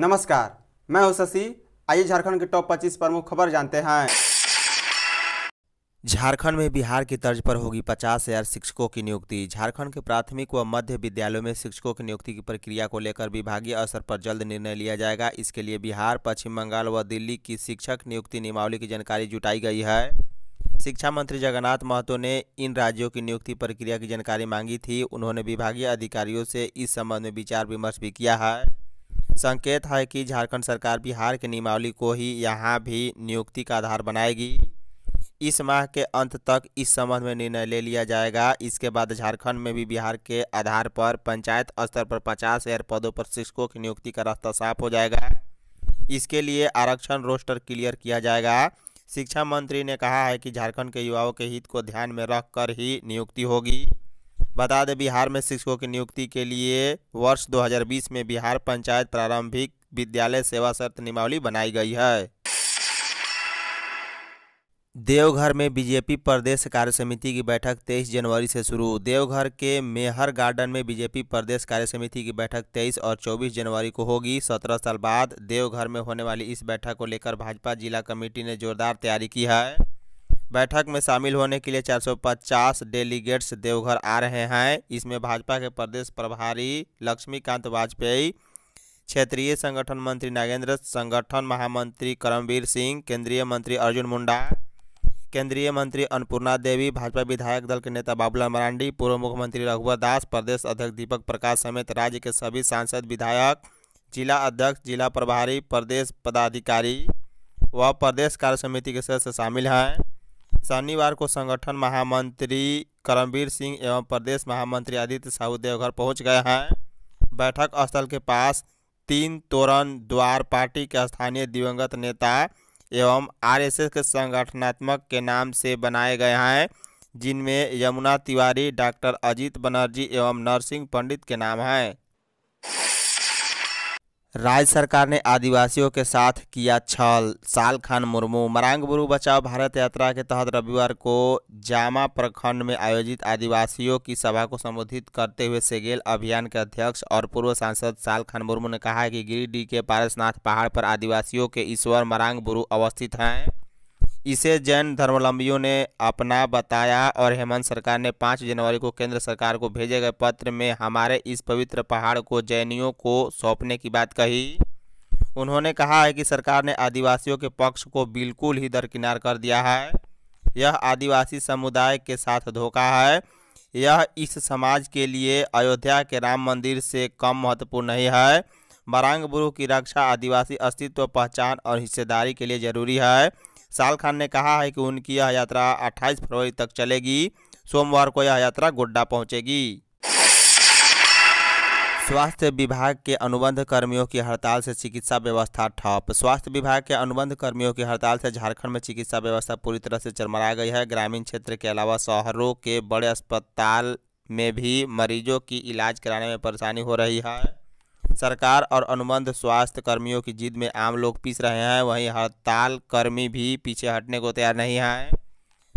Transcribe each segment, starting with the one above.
नमस्कार मैं हूं शशि आइए झारखंड के टॉप 25 प्रमुख खबर जानते हैं झारखंड में बिहार की तर्ज पर होगी पचास हजार शिक्षकों की नियुक्ति झारखंड के प्राथमिक व मध्य विद्यालयों में शिक्षकों की नियुक्ति की प्रक्रिया को लेकर विभागीय स्तर पर जल्द निर्णय लिया जाएगा इसके लिए बिहार पश्चिम बंगाल व दिल्ली की शिक्षक नियुक्ति नियमावली की जानकारी जुटाई गई है शिक्षा मंत्री जगन्नाथ महतो ने इन राज्यों की नियुक्ति प्रक्रिया की जानकारी मांगी थी उन्होंने विभागीय अधिकारियों से इस संबंध में विचार विमर्श भी किया है संकेत है कि झारखंड सरकार बिहार के नियमावली को ही यहाँ भी नियुक्ति का आधार बनाएगी इस माह के अंत तक इस संबंध में निर्णय ले लिया जाएगा इसके बाद झारखंड में भी बिहार के आधार पर पंचायत स्तर पर पचास हजार पदों पर शिक्षकों की नियुक्ति का रास्ता साफ हो जाएगा इसके लिए आरक्षण रोस्टर क्लियर किया जाएगा शिक्षा मंत्री ने कहा है कि झारखंड के युवाओं के हित को ध्यान में रखकर ही नियुक्ति होगी बता दें बिहार में शिक्षकों की नियुक्ति के लिए वर्ष 2020 में बिहार पंचायत प्रारंभिक विद्यालय सेवा शर्त नियमावली बनाई गई है देवघर में बीजेपी प्रदेश कार्य समिति की बैठक 23 जनवरी से शुरू देवघर के मेहर गार्डन में बीजेपी प्रदेश कार्य समिति की बैठक 23 और 24 जनवरी को होगी 17 साल बाद देवघर में होने वाली इस बैठक को लेकर भाजपा जिला कमेटी ने जोरदार तैयारी की है बैठक में शामिल होने के लिए 450 डेलीगेट्स देवघर आ रहे हैं इसमें भाजपा के प्रदेश प्रभारी लक्ष्मीकांत वाजपेयी क्षेत्रीय संगठन मंत्री नागेंद्र संगठन महामंत्री करमवीर सिंह केंद्रीय मंत्री अर्जुन मुंडा केंद्रीय मंत्री अन्नपूर्णा देवी भाजपा विधायक दल के नेता बाबूलाल मरांडी पूर्व मुख्यमंत्री रघुवर दास प्रदेश अध्यक्ष दीपक प्रकाश समेत राज्य के सभी सांसद विधायक जिला अध्यक्ष जिला प्रभारी प्रदेश पदाधिकारी व प्रदेश कार्य समिति के सदस्य शामिल हैं शनिवार को संगठन महामंत्री करमवीर सिंह एवं प्रदेश महामंत्री आदित्य साहू देवघर पहुंच गए हैं बैठक स्थल के पास तीन तोरण द्वार पार्टी के स्थानीय दिवंगत नेता एवं आरएसएस के संगठनात्मक के नाम से बनाए गए हैं जिनमें यमुना तिवारी डॉक्टर अजीत बनर्जी एवं नरसिंह पंडित के नाम हैं राज्य सरकार ने आदिवासियों के साथ किया छल साल खान मुर्मू मरांग बचाओ भारत यात्रा के तहत रविवार को जामा प्रखंड में आयोजित आदिवासियों की सभा को संबोधित करते हुए सेगेल अभियान के अध्यक्ष और पूर्व सांसद साल खान मुर्मू ने कहा कि गिरिडीह के पारसनाथ पहाड़ पर आदिवासियों के ईश्वर मरांग अवस्थित हैं इसे जैन धर्मावलंबियों ने अपना बताया और हेमंत सरकार ने 5 जनवरी को केंद्र सरकार को भेजे गए पत्र में हमारे इस पवित्र पहाड़ को जैनियों को सौंपने की बात कही उन्होंने कहा है कि सरकार ने आदिवासियों के पक्ष को बिल्कुल ही दरकिनार कर दिया है यह आदिवासी समुदाय के साथ धोखा है यह इस समाज के लिए अयोध्या के राम मंदिर से कम महत्वपूर्ण नहीं है बरांग की रक्षा आदिवासी अस्तित्व पहचान और हिस्सेदारी के लिए जरूरी है साल खान ने कहा है कि उनकी यह यात्रा 28 फरवरी तक चलेगी सोमवार को यह यात्रा गोड्डा पहुंचेगी स्वास्थ्य विभाग के अनुबंध कर्मियों की हड़ताल से चिकित्सा व्यवस्था ठप स्वास्थ्य विभाग के अनुबंध कर्मियों की हड़ताल से झारखंड में चिकित्सा व्यवस्था पूरी तरह से चरमरा गई है ग्रामीण क्षेत्र के अलावा शहरों के बड़े अस्पताल में भी मरीजों की इलाज कराने में परेशानी हो रही है सरकार और अनुबंध स्वास्थ्य कर्मियों की जिद में आम लोग पीस रहे हैं वहीं हड़ताल कर्मी भी पीछे हटने को तैयार नहीं हैं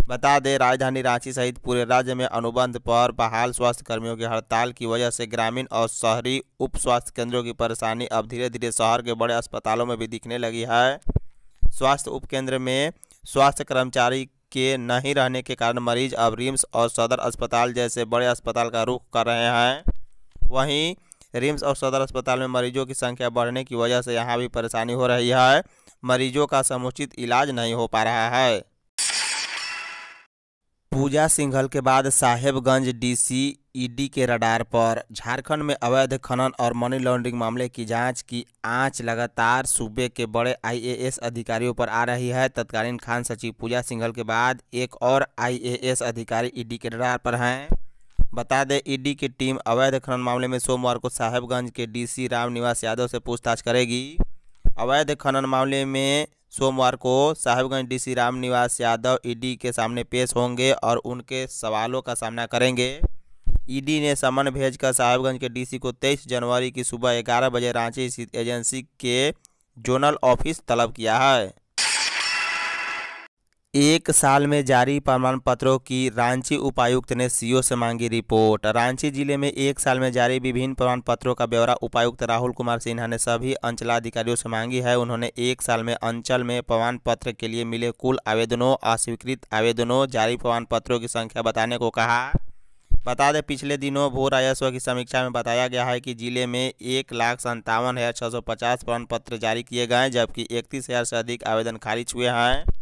बता दें राजधानी रांची सहित पूरे राज्य में अनुबंध पर बहाल स्वास्थ्य कर्मियों की हड़ताल की वजह से ग्रामीण और शहरी उप स्वास्थ्य केंद्रों की परेशानी अब धीरे धीरे शहर के बड़े अस्पतालों में भी दिखने लगी है स्वास्थ्य उपकेंद्र में स्वास्थ्य कर्मचारी के नहीं रहने के कारण मरीज अब रिम्स और सदर अस्पताल जैसे बड़े अस्पताल का रुख कर रहे हैं वहीं रिम्स और सदर अस्पताल में मरीजों की संख्या बढ़ने की वजह से यहाँ भी परेशानी हो रही है मरीजों का समुचित इलाज नहीं हो पा रहा है पूजा सिंघल के बाद साहेबगंज डीसी ईडी के रडार पर झारखंड में अवैध खनन और मनी लॉन्ड्रिंग मामले की जांच की आंच लगातार सूबे के बड़े आईएएस अधिकारियों पर आ रही है तत्कालीन खान सचिव पूजा सिंघल के बाद एक और आईएएस अधिकारी ईडी के रडार पर हैं बता दें ईडी की टीम अवैध खनन मामले में सोमवार को साहेबगंज के डीसी रामनिवास यादव से पूछताछ करेगी अवैध खनन मामले में सोमवार को साहेबगंज डीसी रामनिवास यादव ईडी के सामने पेश होंगे और उनके सवालों का सामना करेंगे ईडी ने समन भेजकर साहेबगंज के डीसी को 23 जनवरी की सुबह ग्यारह बजे रांची स्थित एजेंसी के जोनल ऑफिस तलब किया है एक साल में जारी प्रमाण पत्रों की रांची उपायुक्त ने सीओ से मांगी रिपोर्ट रांची जिले में एक साल में जारी विभिन्न प्रमाण पत्रों का ब्यौरा उपायुक्त राहुल कुमार सिन्हा ने सभी अंचलाधिकारियों से मांगी है उन्होंने एक साल में अंचल में प्रमाण पत्र के लिए मिले कुल आवेदनों अस्वीकृत आवेदनों जारी प्रमाण पत्रों की संख्या बताने को कहा बता दें पिछले दिनों भू राजस्व की समीक्षा में बताया गया है कि जिले में एक लाख संतावन हज़ार छः सौ पचास प्रमाण पत्र जारी किए गए जबकि इकतीस हज़ार से अधिक आवेदन खारिज हुए हैं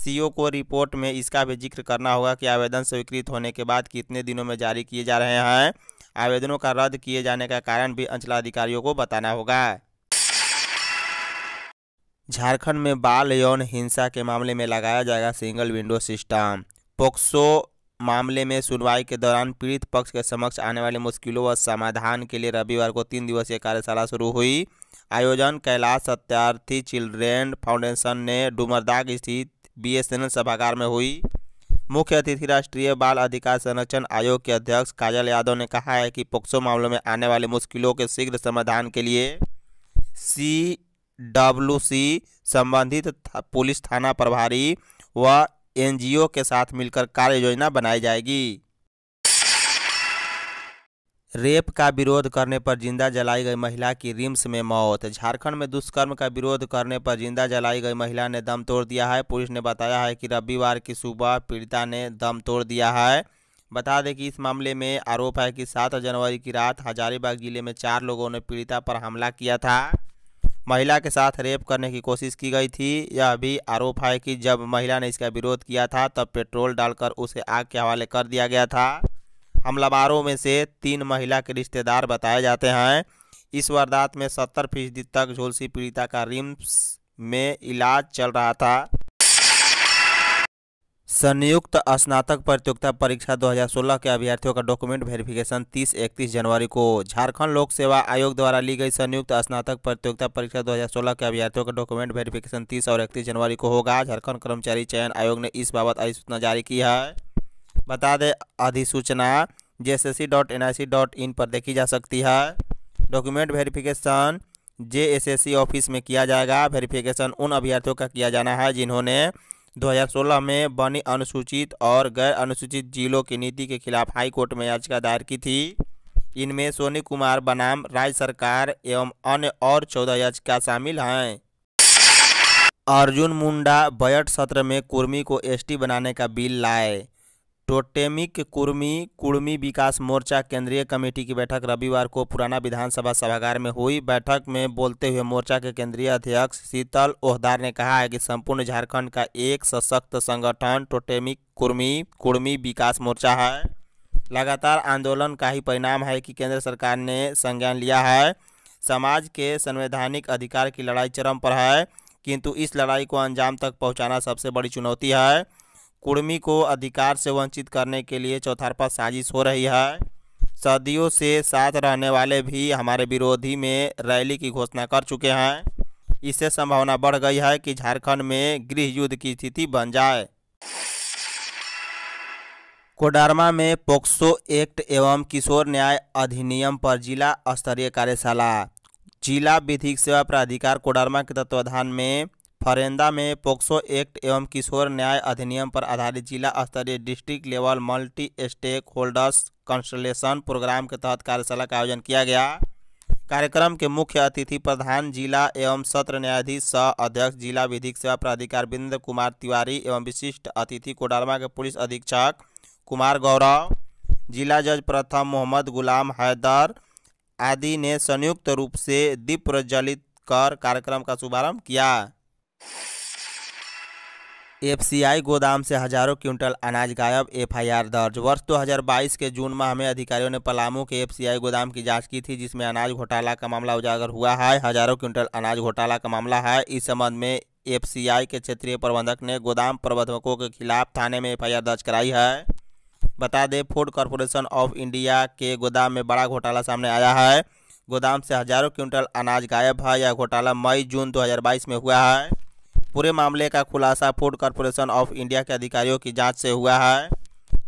सीईओ को रिपोर्ट में इसका भी जिक्र करना होगा कि आवेदन स्वीकृत होने के बाद कितने दिनों में जारी किए जा रहे हैं आवेदनों का रद्द किए जाने का कारण भी अंचलाधिकारियों को बताना होगा झारखंड में बाल यौन हिंसा के मामले में लगाया जाएगा सिंगल विंडो सिस्टम पोक्सो मामले में सुनवाई के दौरान पीड़ित पक्ष के समक्ष आने वाली मुश्किलों व समाधान के लिए रविवार को तीन दिवसीय कार्यशाला शुरू हुई आयोजन कैलाश सत्यार्थी चिल्ड्रेन फाउंडेशन ने डुमरदाग स्थित बीएसएनएल सभागार में हुई मुख्य अतिथि राष्ट्रीय बाल अधिकार संरक्षण आयोग के अध्यक्ष काजल यादव ने कहा है कि पोक्सो मामलों में आने वाली मुश्किलों के शीघ्र समाधान के लिए सी डब्ल्यू सी संबंधित था, पुलिस थाना प्रभारी व एनजीओ के साथ मिलकर कार्य योजना बनाई जाएगी रेप का विरोध करने पर जिंदा जलाई गई महिला की रिम्स में मौत झारखंड में दुष्कर्म का विरोध करने पर जिंदा जलाई गई महिला ने दम तोड़ दिया है पुलिस ने बताया है कि रविवार की सुबह पीड़िता ने दम तोड़ दिया है बता दें कि इस मामले में आरोप है कि सात जनवरी की रात हजारीबाग जिले में चार लोगों ने पीड़िता पर हमला किया था महिला के साथ रेप करने की कोशिश की गई थी यह भी आरोप है कि जब महिला ने इसका विरोध किया था तब पेट्रोल डालकर उसे आग के हवाले कर दिया गया था हमलावरों में से तीन महिला के रिश्तेदार बताए जाते हैं इस वारदात में सत्तर फीसदी तक झोलसी पीड़िता का रिम्स में इलाज चल रहा था संयुक्त स्नातक प्रतियोगिता परीक्षा 2016 के अभ्यर्थियों का डॉक्यूमेंट वेरिफिकेशन 30-31 जनवरी को झारखंड लोक सेवा आयोग द्वारा ली गई संयुक्त स्नातक प्रतियोगिता परीक्षा 2016 के अभ्यर्थियों का डॉक्यूमेंट वेरिफिकेशन 30 और 31 जनवरी को होगा झारखंड कर्मचारी चयन आयोग ने इस बाबत अधिसूचना जारी की है बता दें अधिसूचना J S S C dot N I C dot in पर देखी जा सकती है document verification J S S C office में किया जाएगा वेरिफिकेशन उन अभ्यर्थियों का किया जाना है जिन्होंने 2016 में बनी अनुसूचित और गैर अनुसूचित जिलों की नीति के खिलाफ हाई कोर्ट में याचिका दायर की थी इनमें सोनी कुमार बनाम राज्य सरकार एवं अन्य और चौदह याचिका शामिल हैं अर्जुन मुंडा बजट सत्र में कुर्मी को एसटी बनाने का बिल लाए टोटेमिक कुर्मी कुर्मी विकास मोर्चा केंद्रीय कमेटी की बैठक रविवार को पुराना विधानसभा सभागार में हुई बैठक में बोलते हुए मोर्चा के केंद्रीय अध्यक्ष शीतल ओहदार ने कहा है कि संपूर्ण झारखंड का एक सशक्त संगठन टोटेमिक कुर्मी कुर्मी विकास मोर्चा है लगातार आंदोलन का ही परिणाम है कि केंद्र सरकार ने संज्ञान लिया है समाज के संवैधानिक अधिकार की लड़ाई चरम पर है किंतु इस लड़ाई को अंजाम तक पहुँचाना सबसे बड़ी चुनौती है कुर्मी को अधिकार से वंचित करने के लिए चौथारपा साजिश हो रही है सदियों से साथ रहने वाले भी हमारे विरोधी में रैली की घोषणा कर चुके हैं इससे संभावना बढ़ गई है कि झारखंड में गृह युद्ध की स्थिति बन जाए कोडरमा में पोक्सो एक्ट एवं किशोर न्याय अधिनियम पर जिला स्तरीय कार्यशाला जिला विधिक सेवा प्राधिकार कोडरमा के तत्वाधान में फरेंदा में पोक्सो एक्ट एवं किशोर न्याय अधिनियम पर आधारित जिला स्तरीय district level multi stakeholders consultation programme के तहत कार्यशाला का आयोजन किया गया कार्यक्रम के मुख्य अतिथि प्रधान जिला एवं सत्र न्यायाधीश सह अध्यक्ष जिला विधिक सेवा प्राधिकार वीरेंद्र कुमार तिवारी एवं विशिष्ट अतिथि कोडरमा के पुलिस अधीक्षक कुमार गौरव जिला जज प्रथम मोहम्मद गुलाम हैदर आदि ने संयुक्त रूप से दीप प्रज्वलित कर कार्यक्रम का शुभारंभ किया एफसीआई गोदाम से हजारों क्विंटल अनाज गायब एफआईआर दर्ज वर्ष 2022 के जून माह में अधिकारियों ने पलामू के एफसीआई गोदाम की जांच की थी जिसमें अनाज घोटाला का मामला उजागर हुआ है हजारों क्विंटल अनाज घोटाला का मामला है इस संबंध में एफसीआई के क्षेत्रीय प्रबंधक ने गोदाम प्रबंधकों के खिलाफ थाने में एफ दर्ज कराई है बता दें फूड कॉरपोरेशन ऑफ इंडिया के गोदाम में बड़ा घोटाला सामने आया है गोदाम से हजारों क्विंटल अनाज गायब है यह घोटाला मई जून दो में हुआ है पूरे मामले का खुलासा फूड कॉरपोरेशन ऑफ इंडिया के अधिकारियों की जाँच से हुआ है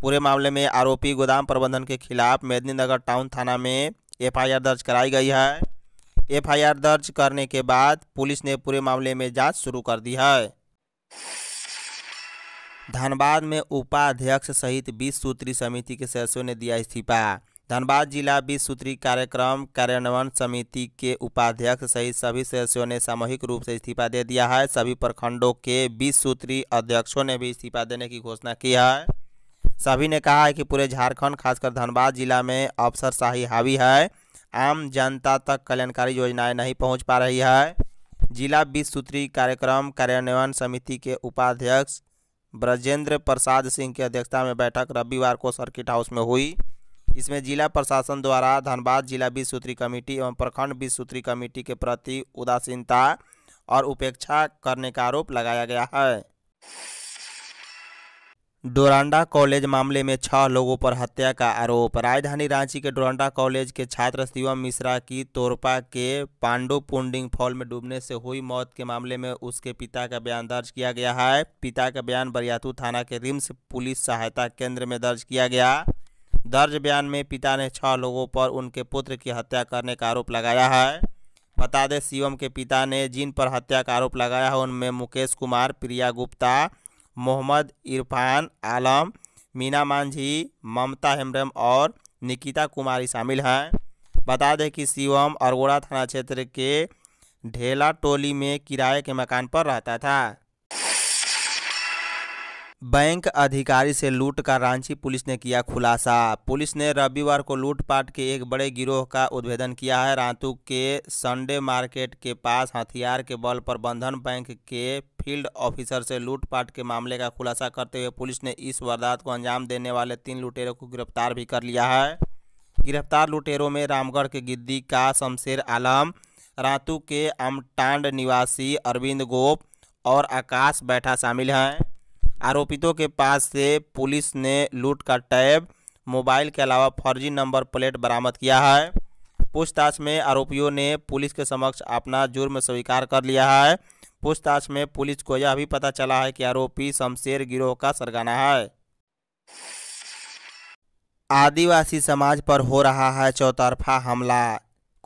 पूरे मामले में आरोपी गोदाम प्रबंधन के खिलाफ मेदिनीनगर टाउन थाना में एफआईआर दर्ज कराई गई है एफआईआर दर्ज करने के बाद पुलिस ने पूरे मामले में जाँच शुरू कर दी है धनबाद में उपाध्यक्ष सहित बीस सूत्री समिति के सदस्यों ने दिया इस्तीफा धनबाद जिला बीस सूत्री कार्यक्रम कार्यान्वयन समिति के उपाध्यक्ष सहित सभी सदस्यों ने सामूहिक रूप से इस्तीफा दे दिया है सभी प्रखंडों के बीस सूत्री अध्यक्षों ने भी इस्तीफा देने की घोषणा की है सभी ने कहा है कि पूरे झारखंड खासकर धनबाद जिला में अफसरशाही हावी है आम जनता तक कल्याणकारी योजनाएं नहीं पहुंच पा रही है जिला बीस सूत्री कार्यक्रम कार्यान्वयन समिति के उपाध्यक्ष ब्रजेंद्र प्रसाद सिंह की अध्यक्षता में बैठक रविवार को सर्किट हाउस में हुई इसमें जिला प्रशासन द्वारा धनबाद जिला बीस सूत्री कमेटी एवं प्रखंड बीस सूत्री कमेटी के प्रति उदासीनता और उपेक्षा करने का आरोप लगाया गया है डोरांडा कॉलेज मामले में छह लोगों पर हत्या का आरोप राजधानी रांची के डोरांडा कॉलेज के छात्र शिवम मिश्रा की तोरपा के पांडो पुंडिंग फॉल में डूबने से हुई मौत के मामले में उसके पिता का बयान दर्ज किया गया है पिता का बयान बरियातू थाना के रिम्स पुलिस सहायता केंद्र में दर्ज किया गया दर्ज बयान में पिता ने छह लोगों पर उनके पुत्र की हत्या करने का आरोप लगाया है बता दें शिवम के पिता ने जिन पर हत्या का आरोप लगाया है उनमें मुकेश कुमार प्रिया गुप्ता मोहम्मद इरफान आलम मीना मांझी ममता हेम्ब्रम और निकिता कुमारी शामिल हैं बता दें कि शिवम अरगोड़ा थाना क्षेत्र के ढेला टोली में किराए के मकान पर रहता था बैंक अधिकारी से लूट का रांची पुलिस ने किया खुलासा पुलिस ने रविवार को लूटपाट के एक बड़े गिरोह का उद्भेदन किया है रातू के संडे मार्केट के पास हथियार के बल पर बंधन बैंक के फील्ड ऑफिसर से लूटपाट के मामले का खुलासा करते हुए पुलिस ने इस वारदात को अंजाम देने वाले तीन लुटेरों को गिरफ्तार भी कर लिया है गिरफ्तार लुटेरों में रामगढ़ के गिद्दी का शमशेर आलम रातू के अमटांड निवासी अरविंद गोप और आकाश बैठा शामिल हैं आरोपितों के पास से पुलिस ने लूट का टैब मोबाइल के अलावा फर्जी नंबर प्लेट बरामद किया है पूछताछ में आरोपियों ने पुलिस के समक्ष अपना जुर्म स्वीकार कर लिया है पूछताछ में पुलिस को यह भी पता चला है कि आरोपी शमशेर गिरोह का सरगना है आदिवासी समाज पर हो रहा है चौतरफा हमला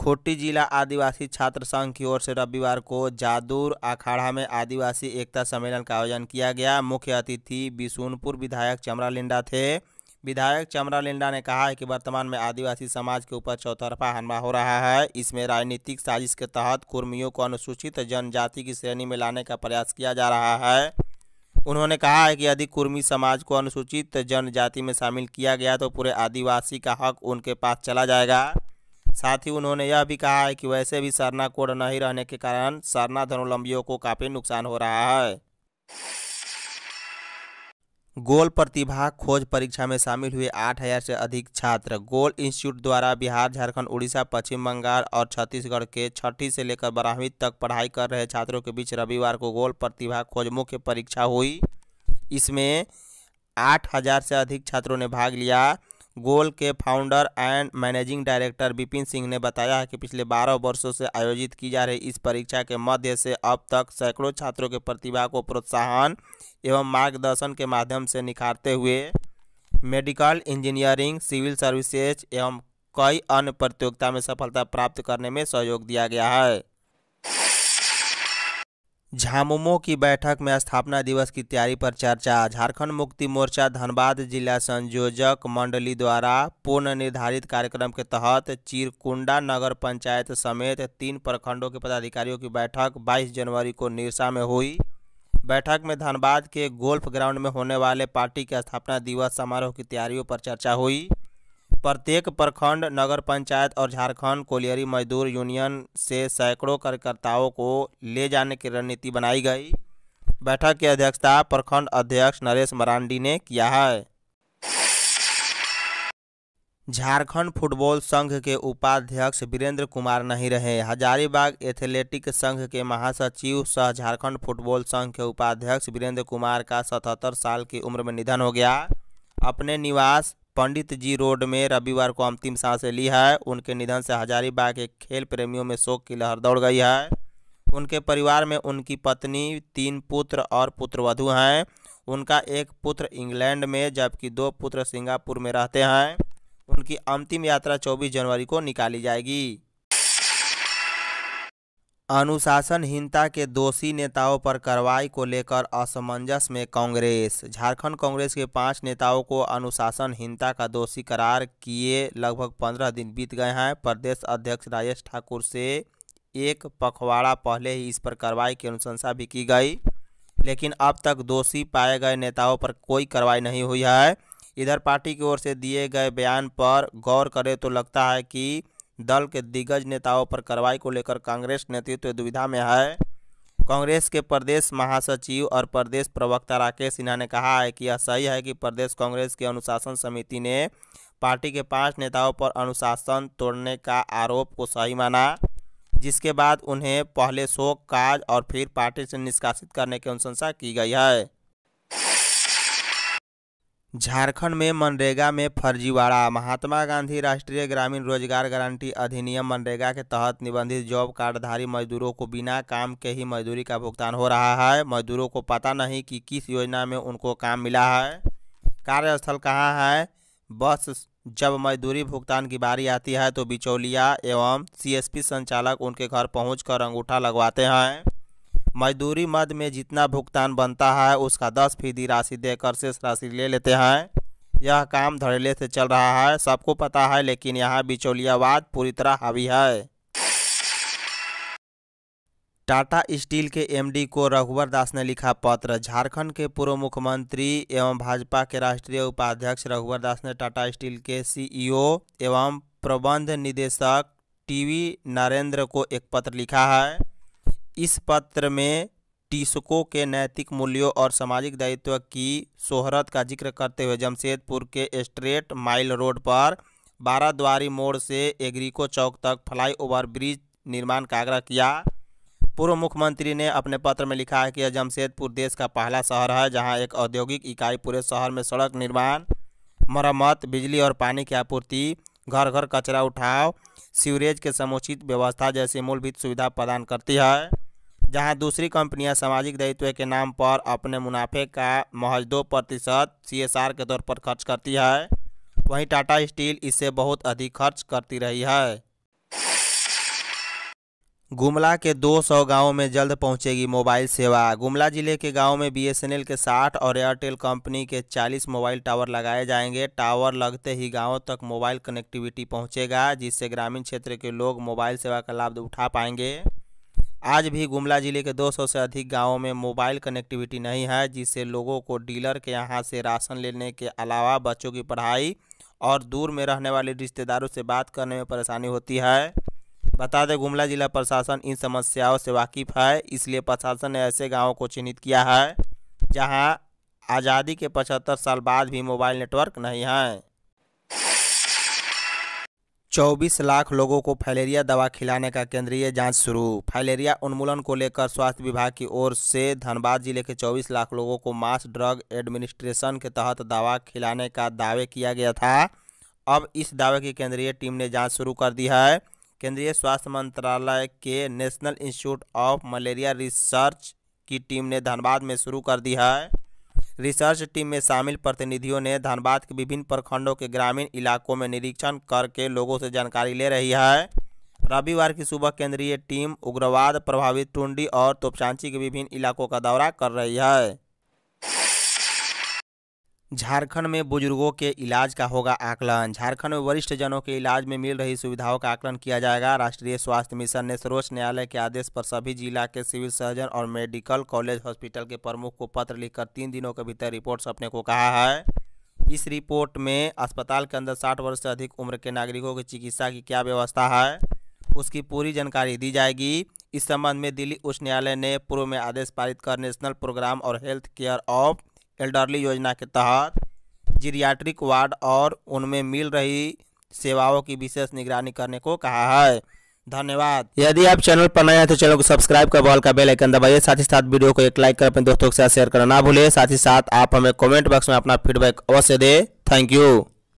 खोटी जिला आदिवासी छात्र संघ की ओर से रविवार को जादूर अखाड़ा में आदिवासी एकता सम्मेलन का आयोजन किया गया मुख्य अतिथि बिसुनपुर विधायक चमरा लिंडा थे विधायक चमरा लिंडा ने कहा है कि वर्तमान में आदिवासी समाज के ऊपर चौतरफा हमला हो रहा है इसमें राजनीतिक साजिश के तहत कुर्मियों को अनुसूचित जनजाति की श्रेणी में लाने का प्रयास किया जा रहा है उन्होंने कहा है कि यदि कुर्मी समाज को अनुसूचित जनजाति में शामिल किया गया तो पूरे आदिवासी का हक उनके पास चला जाएगा साथ ही उन्होंने यह भी कहा है कि वैसे भी सरना कोड नहीं रहने के कारण सरना धनुलंबियों को काफ़ी नुकसान हो रहा है गोल प्रतिभा खोज परीक्षा में शामिल हुए 8000 से अधिक छात्र गोल इंस्टीट्यूट द्वारा बिहार झारखंड उड़ीसा पश्चिम बंगाल और छत्तीसगढ़ के छठी से लेकर बारहवीं तक पढ़ाई कर रहे छात्रों के बीच रविवार को गोल प्रतिभा खोज मुख्य परीक्षा हुई इसमें 8000 से अधिक छात्रों ने भाग लिया गोल के founder and managing director Vipin Singh ने बताया है कि पिछले 12 वर्षों से आयोजित की जा रही इस परीक्षा के मध्य से अब तक सैकड़ों छात्रों के प्रतिभा को प्रोत्साहन एवं मार्गदर्शन के माध्यम से निखारते हुए मेडिकल इंजीनियरिंग सिविल सर्विसेज एवं कई अन्य प्रतियोगिता में सफलता प्राप्त करने में सहयोग दिया गया है झामुमो की बैठक में स्थापना दिवस की तैयारी पर चर्चा झारखंड मुक्ति मोर्चा धनबाद जिला संयोजक मंडली द्वारा पूर्ण निर्धारित कार्यक्रम के तहत चिरकुंडा नगर पंचायत समेत तीन प्रखंडों के पदाधिकारियों की बैठक 22 जनवरी को निरसा में हुई बैठक में धनबाद के गोल्फ ग्राउंड में होने वाले पार्टी के स्थापना दिवस समारोह की तैयारियों पर चर्चा हुई प्रत्येक प्रखंड नगर पंचायत और झारखंड कोलियरी मजदूर यूनियन से सैकड़ों कार्यकर्ताओं को ले जाने की रणनीति बनाई गई बैठक की अध्यक्षता प्रखंड अध्यक्ष नरेश मरांडी ने किया है झारखंड फुटबॉल संघ के उपाध्यक्ष वीरेंद्र कुमार नहीं रहे हजारीबाग एथलेटिक संघ के महासचिव सह झारखंड फुटबॉल संघ के उपाध्यक्ष वीरेंद्र कुमार का सतहत्तर साल की उम्र में निधन हो गया अपने निवास पंडित जी रोड में रविवार को अंतिम सांस ली है उनके निधन से हजारीबाग के खेल प्रेमियों में शोक की लहर दौड़ गई है उनके परिवार में उनकी पत्नी तीन पुत्र और पुत्रवधु हैं उनका एक पुत्र इंग्लैंड में जबकि दो पुत्र सिंगापुर में रहते हैं उनकी अंतिम यात्रा 24 जनवरी को निकाली जाएगी अनुशासनहीनता के दोषी नेताओं पर कार्रवाई को लेकर असमंजस में कांग्रेस झारखंड कांग्रेस के पांच नेताओं को अनुशासनहीनता का दोषी करार किए लगभग पंद्रह दिन बीत गए हैं प्रदेश अध्यक्ष राजेश ठाकुर से एक पखवाड़ा पहले ही इस पर कार्रवाई की अनुशंसा भी की गई लेकिन अब तक दोषी पाए गए नेताओं पर कोई कार्रवाई नहीं हुई है इधर पार्टी की ओर से दिए गए बयान पर गौर करें तो लगता है कि दल के दिग्गज नेताओं पर कार्रवाई को लेकर कांग्रेस नेतृत्व दुविधा में है कांग्रेस के प्रदेश महासचिव और प्रदेश प्रवक्ता राकेश सिन्हा ने कहा है कि यह सही है कि प्रदेश कांग्रेस की अनुशासन समिति ने पार्टी के पांच नेताओं पर अनुशासन तोड़ने का आरोप को सही माना जिसके बाद उन्हें पहले शोक काज और फिर पार्टी से निष्कासित करने की अनुशंसा की गई है झारखंड में मनरेगा में फर्जीवाड़ा महात्मा गांधी राष्ट्रीय ग्रामीण रोजगार गारंटी अधिनियम मनरेगा के तहत निबंधित जॉब कार्डधारी मजदूरों को बिना काम के ही मजदूरी का भुगतान हो रहा है मजदूरों को पता नहीं कि किस योजना में उनको काम मिला है कार्यस्थल कहाँ है बस जब मजदूरी भुगतान की बारी आती है तो बिचौलिया एवं सी संचालक उनके घर पहुँच अंगूठा लगवाते हैं मजदूरी मद में जितना भुगतान बनता है उसका दस फीसदी राशि देकर शेष राशि ले लेते हैं यह काम धड़ेले से चल रहा है सबको पता है लेकिन यहाँ बिचौलियावाद पूरी तरह हावी है टाटा स्टील के एमडी को रघुवर दास ने लिखा पत्र झारखंड के पूर्व मुख्यमंत्री एवं भाजपा के राष्ट्रीय उपाध्यक्ष रघुवर दास ने टाटा स्टील के सीईओ e एवं प्रबंध निदेशक टीवी नरेंद्र को एक पत्र लिखा है इस पत्र में टिस्को के नैतिक मूल्यों और सामाजिक दायित्व की शोहरत का जिक्र करते हुए जमशेदपुर के स्ट्रेट माइल रोड पर बाराद्वारी मोड़ से एग्रीको चौक तक फ्लाईओवर ब्रिज निर्माण का आग्रह किया पूर्व मुख्यमंत्री ने अपने पत्र में लिखा है कि यह जमशेदपुर देश का पहला शहर है जहां एक औद्योगिक इकाई पूरे शहर में सड़क निर्माण मरम्मत बिजली और पानी की आपूर्ति घर घर कचरा उठाव सीवरेज के समुचित व्यवस्था जैसी मूलभूत सुविधा प्रदान करती है जहां दूसरी कंपनियां सामाजिक दायित्व के नाम पर अपने मुनाफे का महज दो प्रतिशत सी के तौर पर खर्च करती है वहीं टाटा स्टील इससे बहुत अधिक खर्च करती रही है गुमला के 200 गांवों में जल्द पहुंचेगी मोबाइल सेवा गुमला जिले के गाँव में बीएसएनएल के 60 और एयरटेल कंपनी के 40 मोबाइल टावर लगाए जाएंगे टावर लगते ही गांवों तक मोबाइल कनेक्टिविटी पहुंचेगा जिससे ग्रामीण क्षेत्र के लोग मोबाइल सेवा का लाभ उठा पाएंगे आज भी गुमला जिले के 200 से अधिक गांवों में मोबाइल कनेक्टिविटी नहीं है जिससे लोगों को डीलर के यहां से राशन लेने के अलावा बच्चों की पढ़ाई और दूर में रहने वाले रिश्तेदारों से बात करने में परेशानी होती है बता दें गुमला जिला प्रशासन इन समस्याओं से वाकिफ़ है इसलिए प्रशासन ने ऐसे गाँवों को चिन्हित किया है जहाँ आज़ादी के पचहत्तर साल बाद भी मोबाइल नेटवर्क नहीं है 24 लाख लोगों को फाइलेरिया दवा खिलाने का केंद्रीय जांच शुरू फाइलेरिया उन्मूलन को लेकर स्वास्थ्य विभाग की ओर से धनबाद जिले के 24 लाख लोगों को मास ड्रग एडमिनिस्ट्रेशन के तहत दवा खिलाने का दावे किया गया था अब इस दावे की केंद्रीय टीम ने जांच शुरू कर दी है केंद्रीय स्वास्थ्य मंत्रालय के National Institute of Malaria Research की टीम ने धनबाद में शुरू कर दी है रिसर्च टीम में शामिल प्रतिनिधियों ने धनबाद के विभिन्न प्रखंडों के ग्रामीण इलाकों में निरीक्षण करके लोगों से जानकारी ले रही है रविवार की सुबह केंद्रीय टीम उग्रवाद प्रभावित टुंडी और तोपचांची के विभिन्न इलाकों का दौरा कर रही है झारखंड में बुजुर्गों के इलाज का होगा आकलन झारखंड में वरिष्ठ जनों के इलाज में मिल रही सुविधाओं का आकलन किया जाएगा राष्ट्रीय स्वास्थ्य मिशन ने सर्वोच्च न्यायालय के आदेश पर सभी जिला के सिविल सर्जन और मेडिकल कॉलेज हॉस्पिटल के प्रमुख को पत्र लिखकर तीन दिनों के भीतर रिपोर्ट सौंपने को कहा है इस रिपोर्ट में अस्पताल के अंदर साठ वर्ष से अधिक उम्र के नागरिकों की चिकित्सा की क्या व्यवस्था है उसकी पूरी जानकारी दी जाएगी इस संबंध में दिल्ली उच्च न्यायालय ने पूर्व में आदेश पारित कर नेशनल प्रोग्राम और हेल्थ केयर ऑफ एल्डरली योजना के तहत जीरियाट्रिक वार्ड और उनमें मिल रही सेवाओं की विशेष निगरानी करने को कहा है धन्यवाद यदि आप चैनल पर नए हैं तो चैनल को सब्सक्राइब कर बॉल का बेल आइकन दबाइए साथ ही साथ वीडियो को एक लाइक कर अपने दोस्तों के साथ शेयर करना ना भूलें साथ ही साथ आप हमें कमेंट बॉक्स में अपना फीडबैक अवश्य दें थैंक यू